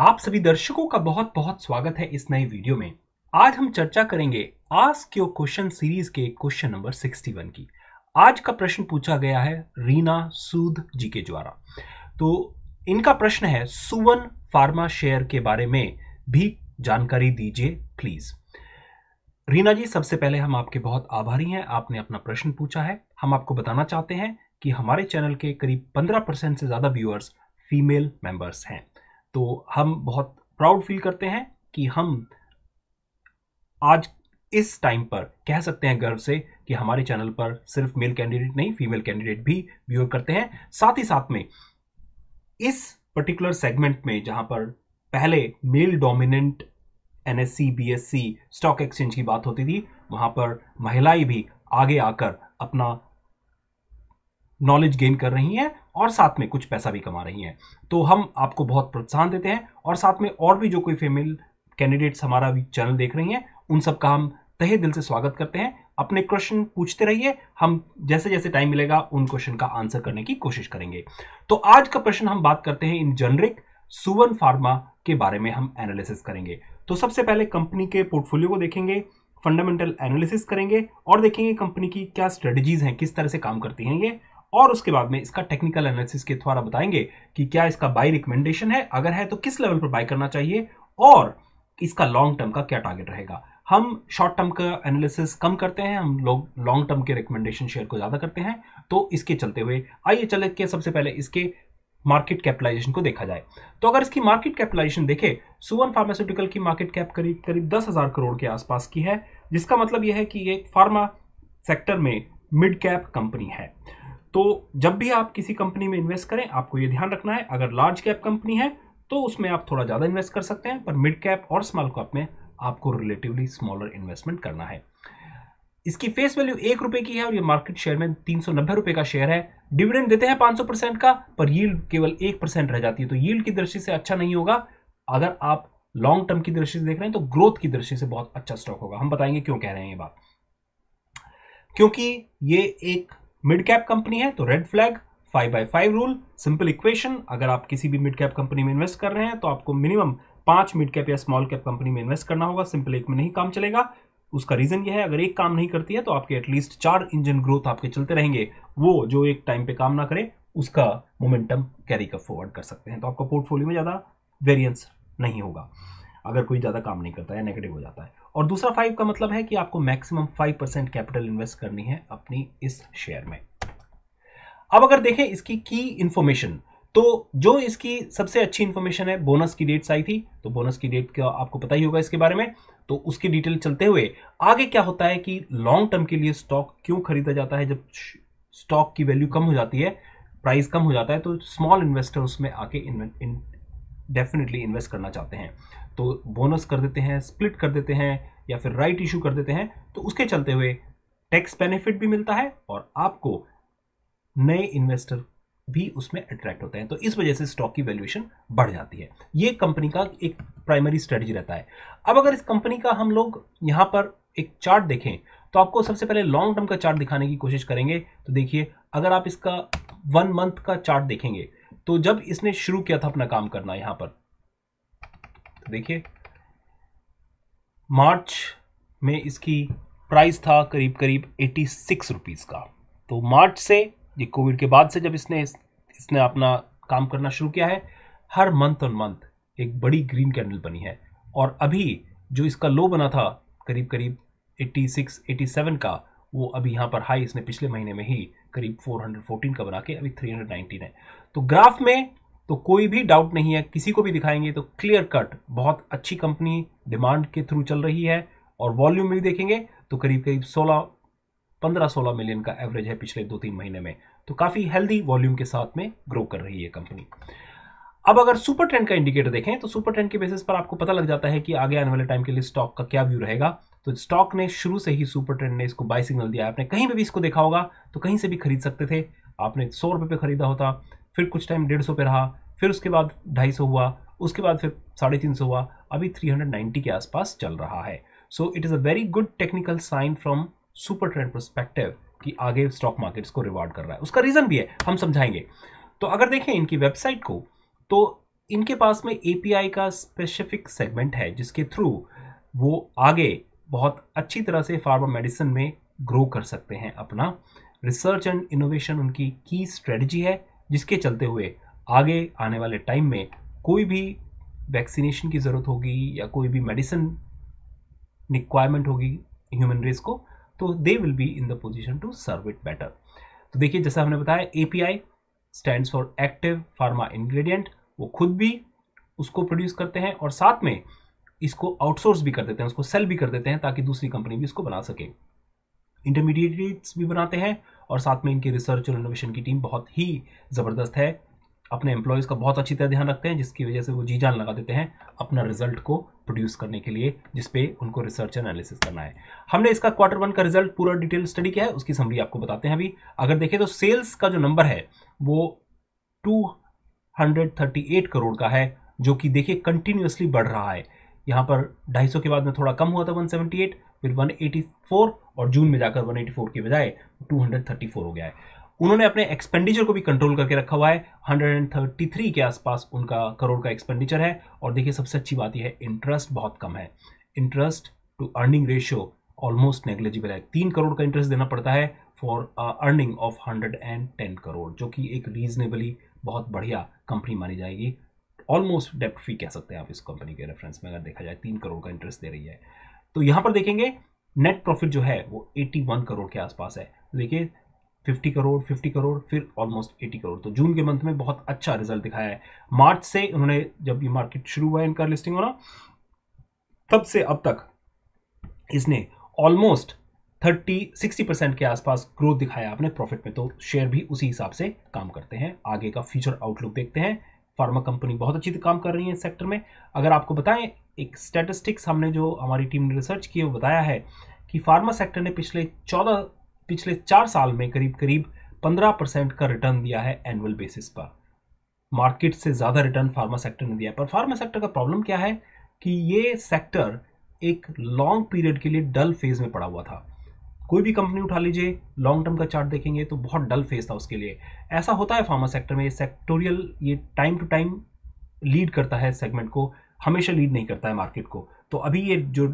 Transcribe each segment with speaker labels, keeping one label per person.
Speaker 1: आप सभी दर्शकों का बहुत बहुत स्वागत है इस नए वीडियो में आज हम चर्चा करेंगे आस्क योर क्वेश्चन सीरीज के क्वेश्चन नंबर 61 की आज का प्रश्न पूछा गया है रीना सूद जी के द्वारा तो इनका प्रश्न है सुवन फार्मा शेयर के बारे में भी जानकारी दीजिए प्लीज रीना जी सबसे पहले हम आपके बहुत आभारी हैं आपने अपना प्रश्न पूछा है हम आपको बताना चाहते हैं कि हमारे चैनल के करीब 15 परसेंट से ज़्यादा व्यूअर्स फीमेल मेंबर्स हैं तो हम बहुत प्राउड फील करते हैं कि हम आज इस टाइम पर कह सकते हैं गर्व से कि हमारे चैनल पर सिर्फ मेल कैंडिडेट नहीं फीमेल कैंडिडेट भी व्यूअर करते हैं साथ ही साथ में इस पर्टिकुलर सेगमेंट में जहां पर पहले male dominant NSC BSC stock exchange की बात होती थी वहां पर महिलाएं भी आगे आकर अपना नॉलेज गेन कर रही हैं और साथ में कुछ पैसा भी कमा रही हैं तो हम आपको बहुत प्रोत्साहन देते हैं और साथ में और भी जो कोई फीमेल कैंडिडेट्स हमारा भी चैनल देख रही हैं उन सब का हम तहे दिल से स्वागत करते हैं अपने क्वेश्चन पूछते रहिए हम जैसे जैसे टाइम मिलेगा उन क्वेश्चन का आंसर करने की कोशिश करेंगे तो आज का प्रश्न हम बात करते हैं इन जनरिक सुवन फार्मा के बारे में हम एनालिसिस करेंगे तो सबसे पहले कंपनी के पोर्टफोलियो को देखेंगे फंडामेंटल एनालिसिस करेंगे और देखेंगे कंपनी की क्या स्ट्रेटजीज हैं किस तरह से काम करती हैं ये और उसके बाद में इसका टेक्निकल एनालिसिस के द्वारा बताएंगे कि क्या इसका बाई रिकमेंडेशन है अगर है तो किस लेवल पर बाई करना चाहिए और इसका लॉन्ग टर्म का क्या टारगेट रहेगा हम शॉर्ट टर्म का एनालिसिस कम करते हैं हम लोग लॉन्ग टर्म के रिकमेंडेशन शेयर को ज़्यादा करते हैं तो इसके चलते हुए आइए चले के सबसे पहले इसके मार्केट कैपिटलाइजेशन को देखा जाए तो अगर इसकी मार्केट कैपिटलाइजेशन देखें सुवन फार्मास्यूटिकल की मार्केट कैप करीब करीब दस हज़ार करोड़ के आसपास की है जिसका मतलब यह है कि ये फार्मा सेक्टर में मिड कैप कंपनी है तो जब भी आप किसी कंपनी में इन्वेस्ट करें आपको ये ध्यान रखना है अगर लार्ज कैप कंपनी है तो उसमें आप थोड़ा ज़्यादा इन्वेस्ट कर सकते हैं पर मिड कैप और स्मॉल कैप में आपको रिलेटिवली स्मॉलर इन्वेस्टमेंट करना है इसकी फेस वैल्यू एक रुपए की है और ये मार्केट शेयर में तीन सौ नब्बे रुपए का शेयर है डिविडेंड देते हैं पांच सौ परसेंट का पर यील्ड केवल एक परसेंट रह जाती है तो यील्ड की दृष्टि से अच्छा नहीं होगा अगर आप लॉन्ग टर्म की दृष्टि से देख रहे हैं तो ग्रोथ की दृष्टि से बहुत अच्छा स्टॉक होगा हम बताएंगे क्यों कह रहे हैं ये बात क्योंकि ये एक मिड कैप कंपनी है तो red flag five by five rule simple equation अगर आप किसी भी मिड कैप कंपनी में इन्वेस्ट कर रहे हैं तो आपको मिनिमम पांच मिड कैप या स्मॉल कैप कंपनी में इन्वेस्ट करना होगा सिंपल एक में नहीं काम चलेगा उसका रीजन यह है अगर एक काम नहीं करती है तो आपके एटलीस्ट चार इंजन ग्रोथ आपके चलते रहेंगे वो जो एक टाइम पे काम ना करे उसका मोमेंटम कैरी कर फॉरवर्ड कर सकते हैं तो आपका पोर्टफोलियो में ज़्यादा वेरियंस नहीं होगा अगर कोई ज़्यादा काम नहीं करता है नेगेटिव हो जाता है और दूसरा फाइव का मतलब है कि आपको maximum five percent capital invest करनी है अपनी इस शेयर में अब अगर देखें इसकी की इंफॉर्मेशन तो जो इसकी सबसे अच्छी इंफॉर्मेशन है बोनस की डेट्स आई थी तो बोनस की डेट का आपको पता ही होगा इसके बारे में तो उसकी डिटेल चलते हुए आगे क्या होता है कि लॉन्ग टर्म के लिए स्टॉक क्यों खरीदा जाता है जब स्टॉक की वैल्यू कम हो जाती है प्राइस कम हो जाता है तो स्मॉल इन्वेस्टर उसमें आके डेफिनेटली इन्वेस्ट करना चाहते हैं तो बोनस कर देते हैं स्प्लिट कर देते हैं या फिर राइट इशू कर देते हैं तो उसके चलते हुए टैक्स बेनिफिट भी मिलता है और आपको नए इन्वेस्टर भी उसमें अट्रैक्ट होते हैं तो इस वजह से स्टॉक की वैल्यूएशन बढ़ जाती है ये कंपनी का एक प्राइमरी स्ट्रेटजी रहता है अब अगर इस कंपनी का हम लोग यहाँ पर एक चार्ट देखें तो आपको सबसे पहले लॉन्ग टर्म का चार्ट दिखाने की कोशिश करेंगे तो देखिए अगर आप इसका वन मंथ का चार्ट देखेंगे तो जब इसने शुरू किया था अपना काम करना यहाँ पर देखिए मार्च में इसकी प्राइस था करीब करीब 86 सिक्स का तो मार्च से ये कोविड के बाद से जब इसने इसने अपना काम करना शुरू किया है हर मंथ ऑन मंथ एक बड़ी ग्रीन कैंडल बनी है और अभी जो इसका लो बना था करीब करीब 86 87 का वो अभी यहाँ पर हाई इसने पिछले महीने में ही करीब 414 का बना के अभी 319 है तो ग्राफ में तो कोई भी डाउट नहीं है किसी को भी दिखाएंगे तो क्लियर कट बहुत अच्छी कंपनी डिमांड के थ्रू चल रही है और वॉल्यूम भी देखेंगे तो करीब करीब 16 15-16 मिलियन का एवरेज है पिछले दो तीन महीने में तो काफ़ी हेल्दी वॉल्यूम के साथ में ग्रो कर रही है कंपनी अब अगर सुपर ट्रेंड का इंडिकेटर देखें तो सुपर ट्रेंड के बेसिस पर आपको पता लग जाता है कि आगे आने वाले टाइम के लिए स्टॉक का क्या व्यू रहेगा तो स्टॉक ने शुरू से ही सुपर ट्रेंड ने इसको बाई सिग्नल दिया आपने कहीं पर भी इसको देखा होगा तो कहीं से भी खरीद सकते थे आपने सौ रुपये पे खरीदा होता फिर कुछ टाइम डेढ़ सौ पे रहा फिर उसके बाद ढाई सौ हुआ उसके बाद फिर साढ़े तीन सौ हुआ अभी थ्री हंड्रेड नाइन्टी के आसपास चल रहा है so it is a very good technical sign from super trend perspective कि आगे स्टॉक मार्केट्स को रिवार्ड कर रहा है उसका रीज़न भी है हम समझाएंगे तो अगर देखें इनकी वेबसाइट को तो इनके पास में ए का स्पेसिफिक सेगमेंट है जिसके थ्रू वो आगे बहुत अच्छी तरह से फार्मा मेडिसिन में ग्रो कर सकते हैं अपना रिसर्च एंड इनोवेशन उनकी की स्ट्रेटजी है जिसके चलते हुए आगे आने वाले टाइम में कोई भी वैक्सीनेशन की ज़रूरत होगी या कोई भी मेडिसिन रिक्वायरमेंट होगी ह्यूमन रेस को तो they will be in the position to serve it better तो देखिए जैसा हमने बताया A P I stand for active pharma ingredient वो खुद भी उसको प्रोड्यूस करते हैं और साथ में इसको आउटसोर्स भी कर देते हैं उसको सेल भी कर देते हैं ताकि दूसरी कंपनी भी इसको बना सके इंटरमीडिएट्स भी बनाते हैं और साथ में इनकी रिसर्च और इनोवेशन की टीम बहुत ही ज़बरदस्त है अपने एम्प्लॉयज़ का बहुत अच्छी तरह ध्यान रखते हैं जिसकी वजह से वो जी जान लगा देते हैं अपना रिजल्ट को प्रोड्यूस करने के लिए जिसपे उनको रिसर्च एनालिसिस करना है हमने इसका क्वार्टर वन का रिजल्ट पूरा डिटेल स्टडी किया है उसकी समरी आपको बताते हैं अभी अगर देखें तो सेल्स का जो नंबर है वो 238 करोड़ का है जो कि देखिए कंटिन्यूसली बढ़ रहा है यहाँ पर ढाई के बाद में थोड़ा कम हुआ था वन फिर 184 और जून में जाकर 184 के बजाय 234 हो गया है उन्होंने अपने एक्सपेंडिचर को भी कंट्रोल करके रखा हुआ है 133 के आसपास उनका करोड़ का एक्सपेंडिचर है और देखिए सबसे अच्छी बात यह है इंटरेस्ट बहुत कम है interest to earning ratio almost negligible है तीन करोड़ का इंटरेस्ट देना पड़ता है for earning of hundred and ten crore जो कि एक रीजनेबली बहुत बढ़िया कंपनी मानी जाएगी ऑलमोस्ट डेप्ट फ्री कह सकते हैं आप इस कंपनी के रेफरेंस में अगर देखा जाए तीन करोड़ का इंटरेस्ट दे रही है तो यहां पर देखेंगे नेट प्रॉफिट जो है वो 81 करोड़ के आसपास है तो देखिए 50 करोड़ 50 करोड़ फिर ऑलमोस्ट 80 करोड़ तो जून के मंथ में बहुत अच्छा रिजल्ट दिखाया है मार्च से उन्होंने जब ये मार्केट शुरू हुआ इनका लिस्टिंग होना तब से अब तक इसने ऑलमोस्ट 30 60 परसेंट के आसपास ग्रोथ दिखाया अपने प्रॉफिट में तो शेयर भी उसी हिसाब से काम करते हैं आगे का फ्यूचर आउटलुक देखते हैं फार्मा कंपनी बहुत अच्छी काम कर रही है इस सेक्टर में अगर आपको बताएं एक स्टेटिस्टिक्स हमने जो हमारी टीम ने रिसर्च किए बताया है कि फार्मा सेक्टर ने पिछले चौदह पिछले चार साल में करीब करीब पंद्रह परसेंट का रिटर्न दिया है एनुअल बेसिस पर मार्केट से ज़्यादा रिटर्न फार्मा सेक्टर ने दिया पर फार्मा सेक्टर का प्रॉब्लम क्या है कि ये सेक्टर एक लॉन्ग पीरियड के लिए डल फेज में पड़ा हुआ था कोई भी कंपनी उठा लीजिए लॉन्ग टर्म का चार्ट देखेंगे तो बहुत डल फेज था उसके लिए ऐसा होता है फार्मा सेक्टर में ये सेक्टोरियल ये टाइम टू टाइम लीड करता है सेगमेंट को हमेशा लीड नहीं करता है मार्केट को तो अभी ये जो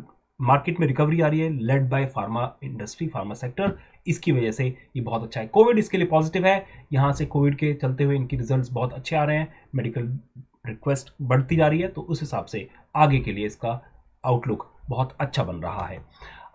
Speaker 1: मार्केट में रिकवरी आ रही है led by pharma industry pharma sector इसकी वजह से ये बहुत अच्छा है कोविड इसके लिए पॉजिटिव है यहाँ से कोविड के चलते हुए इनकी रिजल्ट्स बहुत अच्छे आ रहे हैं मेडिकल रिक्वेस्ट बढ़ती जा रही है तो उस हिसाब से आगे के लिए इसका आउटलुक बहुत अच्छा बन रहा है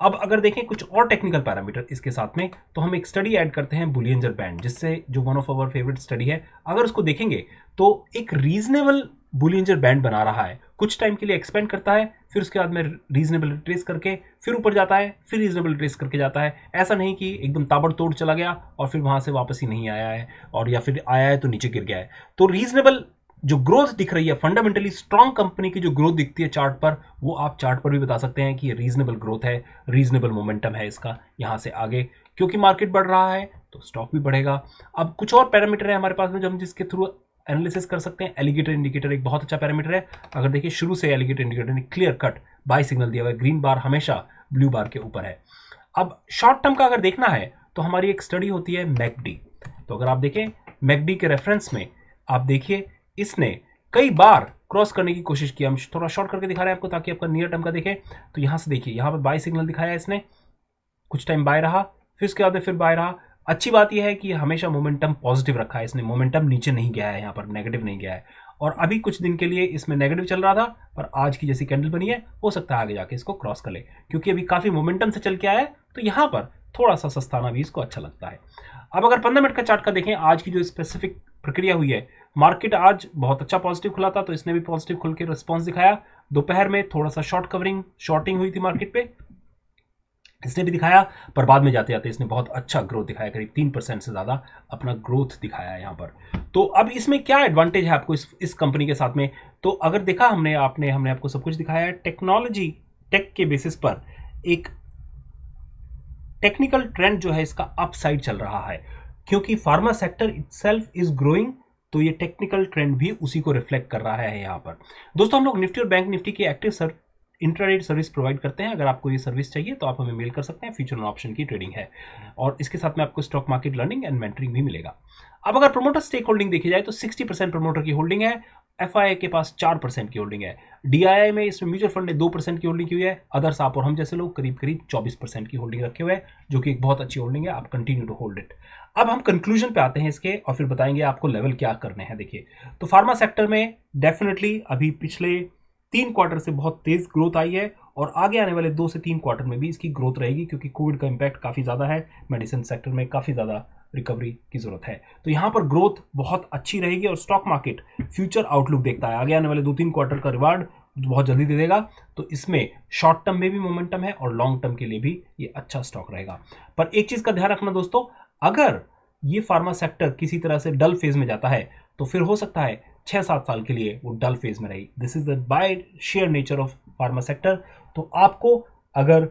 Speaker 1: अब अगर देखें कुछ और टेक्निकल पैरामीटर इसके साथ में तो हम एक स्टडी ऐड करते हैं बुलियनजर बैंड जिससे जो one of our favourite study है अगर उसको देखेंगे तो एक रीजनेबल बुलियंजर बैंड बना रहा है कुछ टाइम के लिए एक्सपेंड करता है फिर उसके बाद में रीजनेबल ट्रेस करके फिर ऊपर जाता है फिर रीजनेबल ट्रेस करके जाता है ऐसा नहीं कि एकदम ताबड़तोड़ चला गया और फिर वहाँ से वापस ही नहीं आया है और या फिर आया है तो नीचे गिर गया है तो रीजनेबल जो ग्रोथ दिख रही है फंडामेंटली स्ट्रॉन्ग कंपनी की जो ग्रोथ दिखती है चार्ट पर वो आप चार्ट पर भी बता सकते हैं कि रीजनेबल ग्रोथ है रीजनेबल मोमेंटम है इसका यहाँ से आगे क्योंकि मार्केट बढ़ रहा है तो स्टॉक भी बढ़ेगा अब कुछ और पैरामीटर है हमारे पास में जो हम जिसके थ्रू एनालिसिस कर सकते हैं एलिगेटर इंडिकेटर एक बहुत अच्छा पैरामीटर है अगर देखिए शुरू से एलिगेटर इंडिकेटर ने क्लियर कट बाई सिग्नल दिया हुआ है ग्रीन बार हमेशा ब्लू बार के ऊपर है अब शॉर्ट टर्म का अगर देखना है तो हमारी एक स्टडी होती है मैकडी तो अगर आप देखें मैकडी के रेफरेंस में आप देखिए इसने कई बार क्रॉस करने की कोशिश की हम थोड़ा शॉर्ट करके दिखा रहे हैं आपको ताकि आपका नियर टर्म का देखें तो यहां से देखिए यहां पर बाय सिग्नल दिखाया इसने कुछ टाइम बाय रहा फिर उसके बाद फिर बाय रहा अच्छी बात यह है कि हमेशा मोमेंटम पॉजिटिव रखा है इसने मोमेंटम नीचे नहीं गया है यहाँ पर नेगेटिव नहीं गया है और अभी कुछ दिन के लिए इसमें नेगेटिव चल रहा था पर आज की जैसी कैंडल बनी है हो सकता है आगे जाके इसको क्रॉस कर ले क्योंकि अभी काफ़ी मोमेंटम से चल के आया है तो यहाँ पर थोड़ा सा सस्ताना भी इसको अच्छा लगता है अब अगर पंद्रह मिनट का चार्ट का देखें आज की जो स्पेसिफिक प्रक्रिया हुई है मार्केट आज बहुत अच्छा पॉजिटिव खुला था तो इसने भी पॉजिटिव खुल के रिस्पॉन्स दिखाया दोपहर में थोड़ा सा शॉर्ट कवरिंग शॉर्टिंग हुई थी मार्केट पे इसने भी दिखाया पर बाद में जाते जाते इसने बहुत अच्छा ग्रोथ दिखाया करीब तीन परसेंट से ज़्यादा अपना ग्रोथ दिखाया यहाँ पर तो अब इसमें क्या एडवांटेज है आपको इस इस कंपनी के साथ में तो अगर देखा हमने आपने हमने आपको सब कुछ दिखाया है टेक्नोलॉजी टेक के बेसिस पर एक टेक्निकल ट्रेंड जो है इसका अपसाइड चल रहा है क्योंकि pharma sector itself is growing तो ये टेक्निकल ट्रेंड भी उसी को रिफ्लेक्ट कर रहा है यहाँ पर दोस्तों हम लोग निफ्टी और बैंक निफ्टी के एक्टिव इंटरनेट सर्विस प्रोवाइड करते हैं अगर आपको ये सर्विस चाहिए तो आप हमें मेल कर सकते हैं फ्यूचर ऑप्शन की ट्रेडिंग है और इसके साथ में आपको stock market learning and mentoring भी मिलेगा अब अगर प्रोमोटर स्टेक होल्डिंग देखी जाए तो सिक्सटी परसेंट प्रोमोटर की होल्डिंग है एफ के पास चार परसेंट की होल्डिंग है डीआईआई में इसमें म्यूचुअल फंड ने दो परसेंट की होल्डिंग की हुई है अदर्स आप और हम जैसे लोग करीब करीब चौबीस परसेंट की होल्डिंग रखे हुए हैं जो कि एक बहुत अच्छी होल्डिंग है आप कंटिन्यू टू होल्ड इट अब हम कंक्लूजन पे आते हैं इसके और फिर बताएंगे आपको लेवल क्या करने हैं देखिए तो फार्मा सेक्टर में डेफिनेटली अभी पिछले तीन क्वार्टर से बहुत तेज़ ग्रोथ आई है और आगे आने वाले दो से तीन क्वार्टर में भी इसकी ग्रोथ रहेगी क्योंकि कोविड का इम्पैक्ट काफ़ी ज़्यादा है मेडिसिन सेक्टर में काफ़ी ज़्यादा रिकवरी की ज़रूरत है तो यहाँ पर ग्रोथ बहुत अच्छी रहेगी और स्टॉक मार्केट फ्यूचर आउटलुक देखता है आगे आने वाले दो तीन क्वार्टर का रिवार्ड बहुत जल्दी दे देगा तो इसमें शॉर्ट टर्म में भी मोमेंटम है और लॉन्ग टर्म के लिए भी ये अच्छा स्टॉक रहेगा पर एक चीज़ का ध्यान रखना दोस्तों अगर ये फार्मा सेक्टर किसी तरह से डल फेज में जाता है तो फिर हो सकता है छः सात साल के लिए वो डल फेज में रही this is the buy share nature of pharma sector तो आपको अगर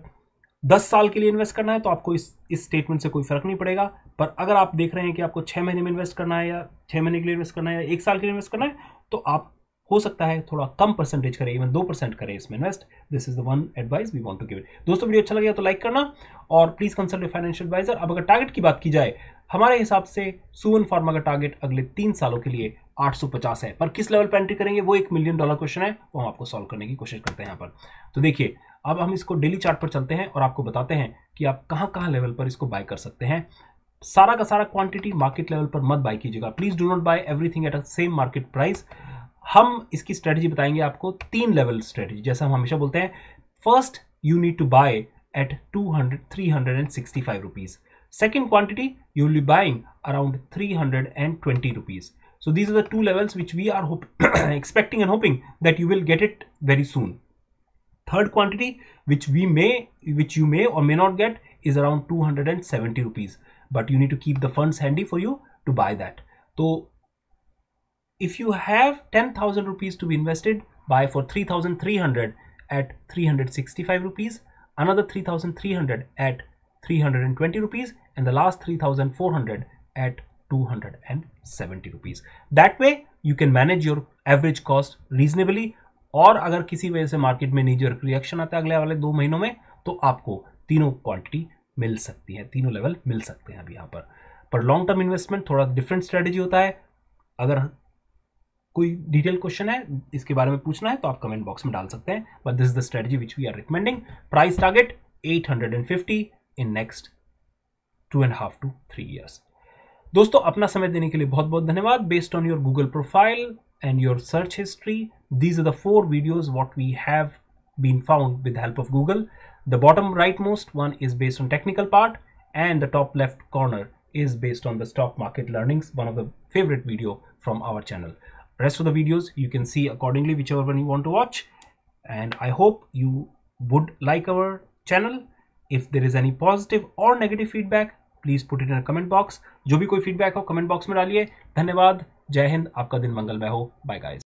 Speaker 1: दस साल के लिए इन्वेस्ट करना है तो आपको इस इस स्टेटमेंट से कोई फर्क नहीं पड़ेगा पर अगर आप देख रहे हैं कि आपको छः महीने में इन्वेस्ट करना है या छः महीने के लिए इन्वेस्ट करना है या एक साल के लिए इन्वेस्ट करना है तो आप हो सकता है थोड़ा कम परसेंटेज करें इवन दो परसेंट करें इसमें invest this is the one advice we want to give it दोस्तों वीडियो अच्छा लगे तो लाइक करना और प्लीज कंसल्ट फाइनेंशियल एडवाइजर अब अगर टारगेट की बात की जाए हमारे हिसाब से सुवन फार्मा का टारगेट अगले तीन सालों के लिए 850 है पर किस लेवल पर एंट्री करेंगे वो एक मिलियन डॉलर क्वेश्चन है वो हम आपको सॉल्व करने की कोशिश करते हैं यहाँ पर तो देखिए अब हम इसको डेली चार्ट पर चलते हैं और आपको बताते हैं कि आप कहाँ कहाँ लेवल पर इसको बाय कर सकते हैं सारा का सारा क्वांटिटी मार्केट लेवल पर मत बाय कीजिएगा please do not buy everything at a same market price हम इसकी स्ट्रेटजी बताएंगे आपको तीन लेवल स्ट्रेटजी जैसा हम हमेशा बोलते हैं first you need to buy at two hundred three hundred and sixty five rupees second quantity you will buying around three hundred and twenty rupees so these are the two levels which we are expecting and hoping that you will get it very soon third quantity which we may which you may or may not get is around two hundred and seventy rupees but you need to keep the fund handy for you to buy that तो if you have 10,000 rupees to be invested, buy for 3,300 at 365 rupees, another 3,300 at 320 rupees, and the last 3,400 at 270 rupees. That way you can manage your average cost reasonably और अगर किसी वजह से market में नीजर reaction आता है अगले वाले दो महीनों में तो आपको तीनों क्वांटिटी मिल सकती है तीनों लेवल मिल सकते हैं अभी यहाँ पर पर लॉन्ग टर्म इन्वेस्टमेंट थोड़ा डिफरेंट स्ट्रेटेजी होता है अगर कोई डिटेल क्वेश्चन है इसके बारे में पूछना है तो आप कमेंट बॉक्स में डाल सकते हैं but this is the strategy which we are recommending price target 850 in next two and half to three years दोस्तों अपना समय देने के लिए बहुत बहुत धन्यवाद based on your Google profile and your search history these are the four videos what we have been found with help of Google the bottom right most one is based on technical part and the top left corner is based on the stock market learnings one of the favourite video from our channel rest of the videos you can see accordingly whichever one you want to watch and i hope you would like our channel if there is any positive or negative feedback put it in in comment box. जो भी कोई feedback हो comment box में डालिए धन्यवाद जय हिंद आपका दिन मंगलमय हो Bye guys.